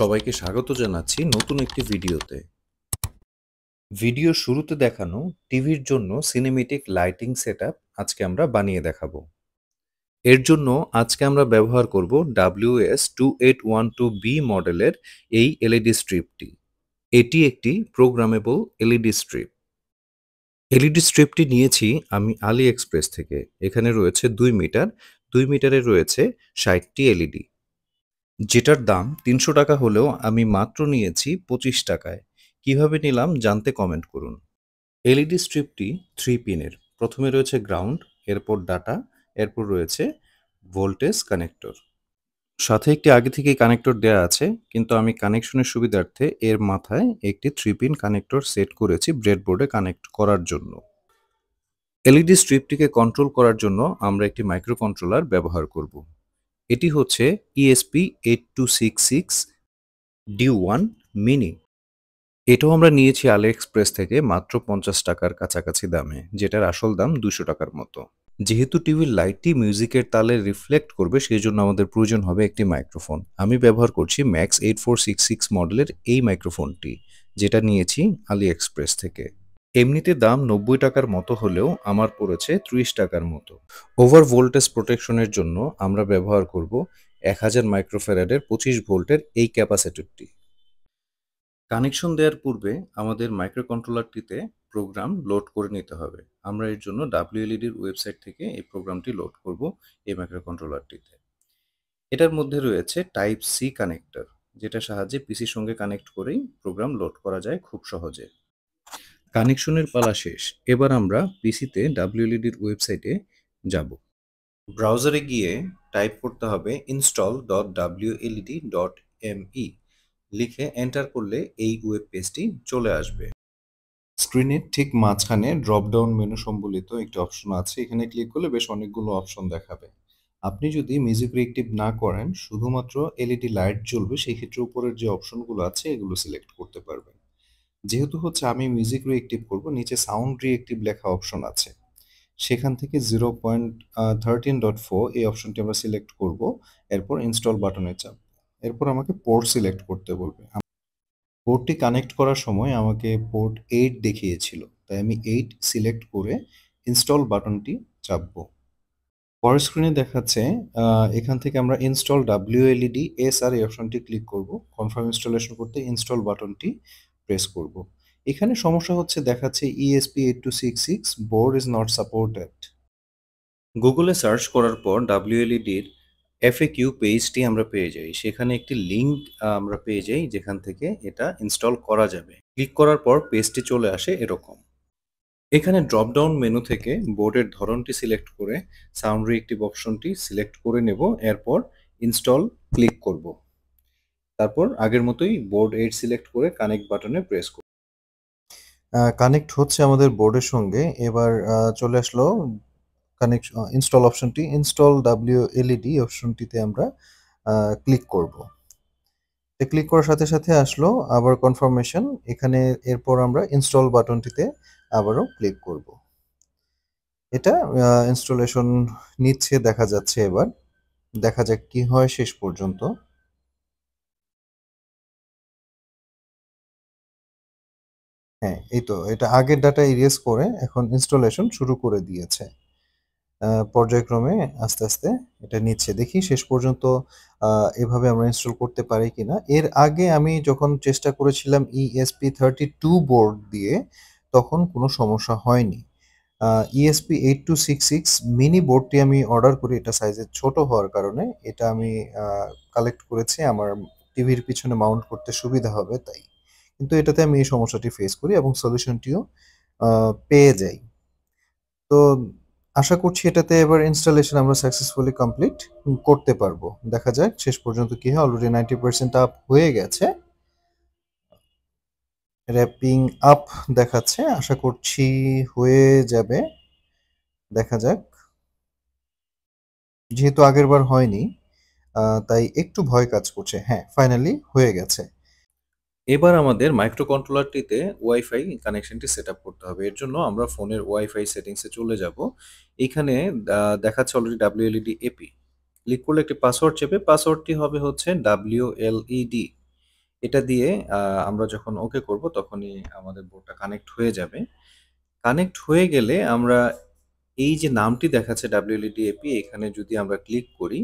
সবাইকে স্বাগত জানাচ্ছি নতুন একটি ভিডিওতে ভিডিও শুরুতে দেখানো টিভির জন্য সিনেমেটিক লাইটিং সেট আজকে আমরা বানিয়ে দেখাব এর জন্য আজকে আমরা ব্যবহার করব S two eight one two B মডেলের এই এলইডি স্ট্রিপটি e এটি একটি প্রোগ্রামেবল এলইডি স্ট্রিপ এলইডি স্ট্রিপটি নিয়েছি আমি আলি এক্সপ্রেস থেকে এখানে রয়েছে দুই মিটার দুই মিটারে রয়েছে ষাটটি এলইডি যেটার দাম তিনশো টাকা হলেও আমি মাত্র নিয়েছি পঁচিশ টাকায় কিভাবে নিলাম জানতে কমেন্ট করুন এলইডি স্ট্রিপটি থ্রি পিনের প্রথমে রয়েছে গ্রাউন্ড এরপর ডাটা এরপর রয়েছে ভোল্টেজ কানেক্টর সাথে একটি আগে থেকেই কানেক্টর দেয়া আছে কিন্তু আমি কানেকশনের সুবিধার্থে এর মাথায় একটি থ্রি পিন কানেক্টর সেট করেছি ব্রেডবোর্ডে কানেক্ট করার জন্য এলইডি স্ট্রিপটিকে কন্ট্রোল করার জন্য আমরা একটি মাইক্রো কন্ট্রোলার ব্যবহার করব এটি হচ্ছে ESP eight two six six D one mini এটাও আমরা নিয়েছি আলে এক্সপ্রেস থেকে মাত্র পঞ্চাশ টাকার কাছাকাছি দামে যেটার আসল দাম দুশো টাকার মতো যেহেতু টিভির লাইটটি মিউজিকের তালে রিফ্লেক্ট করবে সেই জন্য আমাদের প্রয়োজন হবে একটি মাইক্রোফোন আমি ব্যবহার করছি MAX eight four six six মডেলের এই মাইক্রোফোনটি যেটা নিয়েছি আলি এক্সপ্রেস থেকে এমনিতে দাম নব্বই টাকার মতো হলেও আমার পড়েছে ত্রিশ টাকার মতো ওভার ভোল্টেজ প্রোটেকশনের জন্য আমরা ব্যবহার করব এক হাজার মাইক্রোফেরাডের পঁচিশ ভোল্টের এই ক্যাপাসিটরটি কানেকশন দেওয়ার পূর্বে আমাদের মাইক্রোকন্ট্রোলারটিতে প্রোগ্রাম লোড করে নিতে হবে আমরা এর জন্য ডাব্লিউএলইডির e ওয়েবসাইট থেকে এই প্রোগ্রামটি লোড করব এই মাইক্রোকন্ট্রোলারটিতে এটার মধ্যে রয়েছে টাইপ সি কানেক্টর যেটা সাহায্যে পিসির সঙ্গে কানেক্ট করেই প্রোগ্রাম লোড করা যায় খুব সহজে কানেকশনের পালা শেষ এবার আমরা পিসিতে ডাব্লিউলিডির ওয়েবসাইটে যাব ব্রাউজারে গিয়ে টাইপ করতে হবে install dot WLED dot ME লিখে এন্টার করলে এই ওয়েব পেজটি চলে আসবে স্ক্রিনের ঠিক মাঝখানে ড্রপডাউন মেনু সম্বলিত একটি অপশন আছে এখানে ক্লিক করলে বেশ অনেকগুলো অপশন দেখাবে আপনি যদি মিউজিক রিয়েক্টিভ না করেন শুধুমাত্র এলইডি লাইট জ্বলবে সেই ক্ষেত্রে উপরের যে অপশনগুলো আছে এগুলো সিলেক্ট করতে পারবেন যেহেতু হচ্ছে আমি মিউজিক রিয়েক্টিভ করব নিচে সাউন্ড রিয়েক্টিভ লেখা অপশন আছে সেখান থেকে zero point thirteen dot four এই অপশনটি আমরা সিলেক্ট করব এরপর ইনস্টল বাটনে চাপ এরপর আমাকে পোর্ট সিলেক্ট করতে বলবে পোর্টটি কানেক্ট করার সময় আমাকে পোর্ট এইট দেখিয়েছিল তাই আমি এইট সিলেক্ট করে ইনস্টল বাটনটি চাপব পর স্ক্রিনে দেখাচ্ছে এখান থেকে আমরা ইনস্টল ডাব্লিউএলইডি এস আর এই অপশনটি ক্লিক করব কনফার্ম ইনস্টলেশন করতে ইনস্টল বাটনটি প্রেস করব এখানে সমস্যা হচ্ছে দেখাচ্ছে ESP eight two six six board is not supported গুগলে সার্চ করার পর ডাব্লিউএলইডির এফএ কিউ পেজটি আমরা পেয়ে যাই সেখানে একটি লিঙ্ক আমরা পেয়ে যাই যেখান থেকে এটা ইনস্টল করা যাবে ক্লিক করার পর পেজটি চলে আসে এরকম এখানে ড্রপডাউন মেনু থেকে বোর্ডের ধরনটি সিলেক্ট করে সাউন্ড রিএক্টিভ অপশনটি সিলেক্ট করে নেব এরপর ইনস্টল ক্লিক করব তারপর আগের মতোই বোর্ড এইট সিলেক্ট করে কানেক্ট বাটনে প্রেস করুন কানেক্ট হচ্ছে আমাদের বোর্ডের সঙ্গে এবার চলে আসলো কানেক্ট ইনস্টল অপশনটি ইনস্টল ডাব্লিউ এলইডি অপশনটিতে আমরা ক্লিক করব ক্লিক করার সাথে সাথে আসলো আবার কনফার্মেশন এখানে এরপর আমরা ইনস্টল বাটনটিতে আবারও ক্লিক করব এটা ইনস্টলেশন নিচ্ছে দেখা যাচ্ছে এবার দেখা যাক কি হয় শেষ পর্যন্ত হ্যাঁ এই তো এটা আগের ডাটা ইরেজ করে এখন ইনস্টলেশন শুরু করে দিয়েছে পর্যায়ক্রমে আস্তে আস্তে এটা নিচ্ছে দেখি শেষ পর্যন্ত এভাবে আমরা ইনস্টল করতে পারি কিনা এর আগে আমি যখন চেষ্টা করেছিলাম ইএসপি থার্টি টু বোর্ড দিয়ে তখন কোনো সমস্যা হয়নি ESP eight two six six mini বোর্ডটি আমি অর্ডার করি এটা সাইজে ছোট হওয়ার কারণে এটা আমি কালেক্ট করেছি আমার টিভির পিছনে মাউন্ট করতে সুবিধা হবে তাই কিন্তু এটাতে আমি এই সমস্যাটি ফেস করি এবং সলিউশনটিও পেয়ে যাই তো আশা করছি এটাতে এবার ইনস্টলেশন আমরা সাকসেসফুলি কমপ্লিট করতে পারবো দেখা যাক শেষ পর্যন্ত কি হয় অলরেডি নাইনটি পার্সেন্ট আপ হয়ে গেছে র্যাপিং আপ দেখাচ্ছে আশা করছি হয়ে যাবে দেখা যাক যেহেতু আগের বার হয়নি তাই একটু ভয় কাজ করছে হ্যাঁ ফাইনালি হয়ে গেছে এবার আমাদের মাইক্রোকন্ট্রোলারটিতে ওয়াইফাই কানেকশনটি সেট করতে হবে এর জন্য আমরা ফোনের ওয়াইফাই সেটিংসে চলে যাব এখানে দেখাচ্ছে অলরেডি ডাব্লিউএলইডি এপি ক্লিক করলে একটি পাসওয়ার্ড চেপে পাসওয়ার্ডটি হবে হচ্ছে ডাব্লিউএলইডি e এটা দিয়ে আমরা যখন ওকে করব তখনই আমাদের বোর্ডটা কানেক্ট হয়ে যাবে কানেক্ট হয়ে গেলে আমরা এই যে নামটি দেখাচ্ছে ডাব্লিউএলইডি এপি e এখানে যদি আমরা ক্লিক করি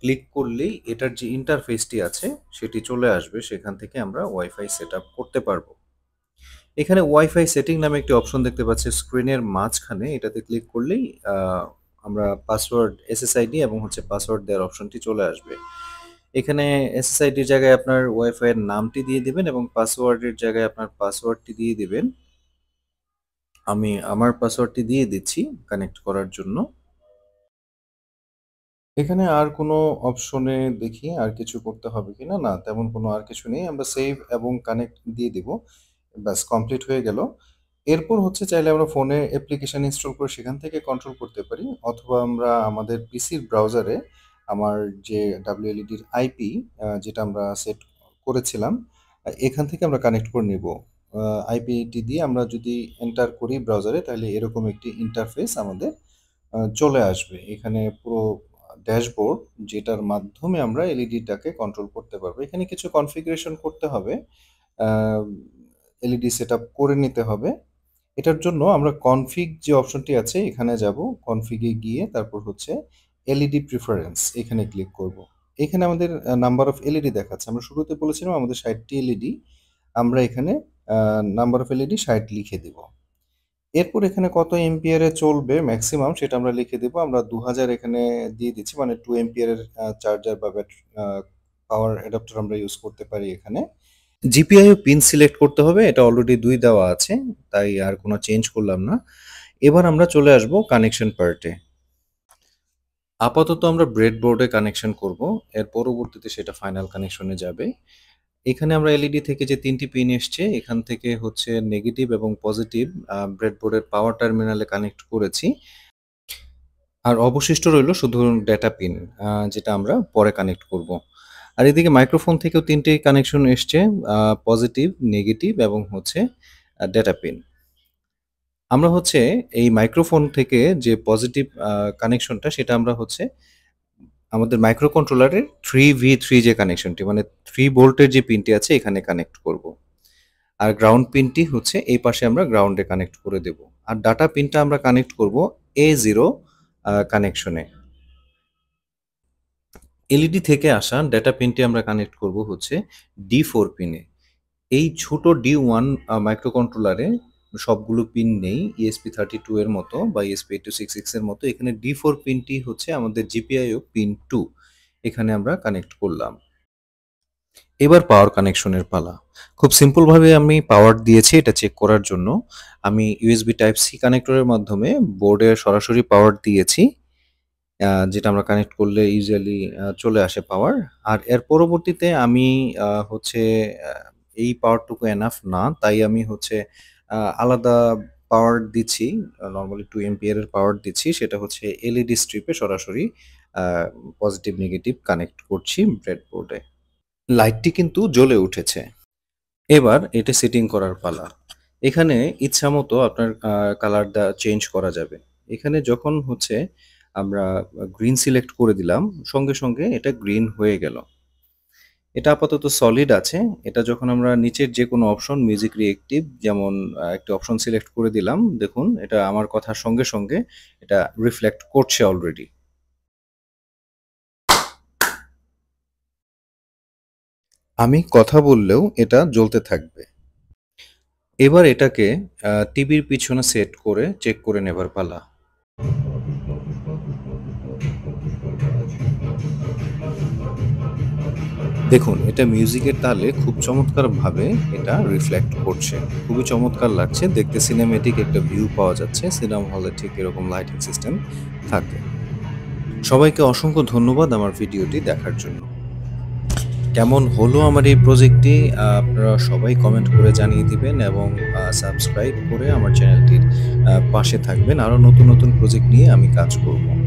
ক্লিক করলেই এটার যে ইন্টারফেসটি আছে সেটি চলে আসবে সেখান থেকে আমরা ওয়াইফাই সেট করতে পারবো এখানে ওয়াইফাই সেটিং নামে একটি অপশন দেখতে পাচ্ছি স্ক্রিনের মাঝখানে এটাতে ক্লিক করলেই আমরা পাসওয়ার্ড এসএসআইডি এবং হচ্ছে পাসওয়ার্ড দেওয়ার অপশনটি চলে আসবে এখানে এসএসআইডির জায়গায় আপনার ওয়াইফাই এর নামটি দিয়ে দিবেন এবং পাসওয়ার্ডের জায়গায় আপনার পাসওয়ার্ডটি দিয়ে দেবেন আমি আমার পাসওয়ার্ডটি দিয়ে দিচ্ছি কানেক্ট করার জন্য এখানে আর কোনো অপশনে দেখি আর কিছু করতে হবে কি না, না তেমন কোনো আর কিছু নেই। আমরা সেভ এবং কানেক্ট দিয়ে দিব। ব্যাস কমপ্লিট হয়ে গেল। এরপর হচ্ছে চাইলে আমরা ফোনে অ্যাপ্লিকেশন ইনস্টল করে সেখান থেকে কন্ট্রোল করতে পারি অথবা আমরা আমাদের পিসির ব্রাউজারে আমার যে ডাব্লিউএলইডির e আইপি যেটা আমরা সেট করেছিলাম, এখান থেকে আমরা কানেক্ট করে নিব। আইপিটি দিয়ে আমরা যদি এন্টার করি ব্রাউজারে তাহলে এরকম একটি ইন্টারফেস আমাদের চলে আসবে। এখানে পুরো ড্যাশবোর্ড যেটার মাধ্যমে আমরা এলইডিটাকে কন্ট্রোল করতে পারবো এখানে কিছু কনফিগারেশন করতে হবে এলইডি সেট করে নিতে হবে এটার জন্য আমরা কনফিগ যে অপশনটি আছে এখানে যাব কনফিগে গিয়ে তারপর হচ্ছে এলইডি প্রিফারেন্স এখানে ক্লিক করব। এখানে আমাদের নাম্বার অফ এলইডি দেখাচ্ছে আমরা শুরুতে বলেছিলাম আমাদের ষাটটি এলইডি আমরা এখানে নাম্বার অফ এলইডি ষাট লিখে দেবো এরপর এখানে কত এম্পিয়ারে চলবে ম্যাক্সিমাম সেটা আমরা লিখে দেবো আমরা দু এখানে দিয়ে দিচ্ছি মানে টু এম্পিয়ারের চার্জার বা পাওয়ার অ্যাডাপ্টার আমরা ইউজ করতে পারি এখানে জিপিআইও পিন সিলেক্ট করতে হবে এটা অলরেডি দুই দেওয়া আছে তাই আর কোনো চেঞ্জ করলাম না এবার আমরা চলে আসব কানেকশন পার্টে আপাতত আমরা ব্রেডবোর্ডে কানেকশন করব এর পরবর্তীতে সেটা ফাইনাল কানেকশনে যাবে এখানে আমরা এলইডি e থেকে যে তিনটি পিন এসছে এখান থেকে হচ্ছে নেগেটিভ এবং পজিটিভ ব্রেডবোর্ডের পাওয়ার টার্মিনালে কানেক্ট করেছি আর অবশিষ্ট রইল শুধু ডেটা পিন যেটা আমরা পরে কানেক্ট করব। আর এদিকে মাইক্রোফোন থেকেও তিনটি কানেকশন এসছে পজিটিভ নেগেটিভ এবং হচ্ছে ডেটা পিন আমরা হচ্ছে এই মাইক্রোফোন থেকে যে পজিটিভ কানেকশনটা সেটা আমরা হচ্ছে আমাদের মাইক্রো কন্ট্রোলারের থ্রি ভি থ্রি যে কানেকশনটি মানে থ্রি ভোল্টের যে পিনটি আছে এখানে কানেক্ট করব। আর গ্রাউন্ড পিনটি হচ্ছে এই পাশে আমরা গ্রাউন্ডে কানেক্ট করে দেব আর ডাটা পিনটা আমরা কানেক্ট করব এ জিরো কানেকশনে এলইডি থেকে আসা ডাটা পিনটি আমরা কানেক্ট করব হচ্ছে ডি ফোর পিনে এই ছোট ডি ওয়ান মাইক্রো কন্ট্রোলারে সবগুলো পিন নেই ইএসপি থার্টি টু এর মতো বা ESP eight two six six এর মতো এখানে ডি ফোর পিনটি হচ্ছে আমাদের জিপিআইও পিন টু এখানে আমরা কানেক্ট করলাম এবার পাওয়ার কানেকশনের পালা খুব সিম্পলভাবে আমি পাওয়ার দিয়েছি এটা চেক করার জন্য আমি ইউএসবি টাইপ সি কানেক্টরের মাধ্যমে বোর্ডে সরাসরি পাওয়ার দিয়েছি যেটা আমরা কানেক্ট করলে ইউজুয়ালি চলে আসে পাওয়ার আর এর পরবর্তীতে আমি হচ্ছে এই পাওয়ারটুকু এনাফ না তাই আমি হচ্ছে আলাদা পাওয়ার দিচ্ছি নর্মালি টু এম্পিয়ার এর পাওয়ার দিচ্ছি সেটা হচ্ছে এলইডি স্ট্রিপে সরাসরি পজিটিভ নেগেটিভ কানেক্ট করছি ব্রেডবোর্ডে লাইটটি কিন্তু জ্বলে উঠেছে এবার এটা সেটিং করার পালা এখানে ইচ্ছা মতো আপনার কালারটা চেঞ্জ করা যাবে এখানে যখন হচ্ছে আমরা গ্রিন সিলেক্ট করে দিলাম সঙ্গে সঙ্গে এটা গ্রিন হয়ে গেল এটা আপাতত সলিড আছে এটা যখন আমরা নিচের যে কোনো অপশন মিউজিক রিয়েক্টিভ যেমন একটি অপশন সিলেক্ট করে দিলাম দেখুন এটা আমার কথার সঙ্গে সঙ্গে এটা রিফ্লেক্ট করছে অলরেডি আমি কথা বললেও এটা জ্বলতে থাকবে এবার এটাকে টিভির পিছনে সেট করে চেক করে নেবার পালা দেখুন এটা মিউজিকের তালে খুব চমৎকারভাবে এটা রিফ্লেক্ট করছে খুবই চমৎকার লাগছে দেখতে সিনেমেটিক একটা ভিউ পাওয়া যাচ্ছে সিনেমা হলে ঠিক এরকম লাইটিং সিস্টেম থাকে সবাইকে অসংখ্য ধন্যবাদ আমার ভিডিওটি দেখার জন্য কেমন হলো আমার এই প্রজেক্টটি আপনারা সবাই কমেন্ট করে জানিয়ে দিবেন এবং সাবস্ক্রাইব করে আমার চ্যানেলটির পাশে থাকবেন আরও নতুন নতুন প্রজেক্ট নিয়ে আমি কাজ করবো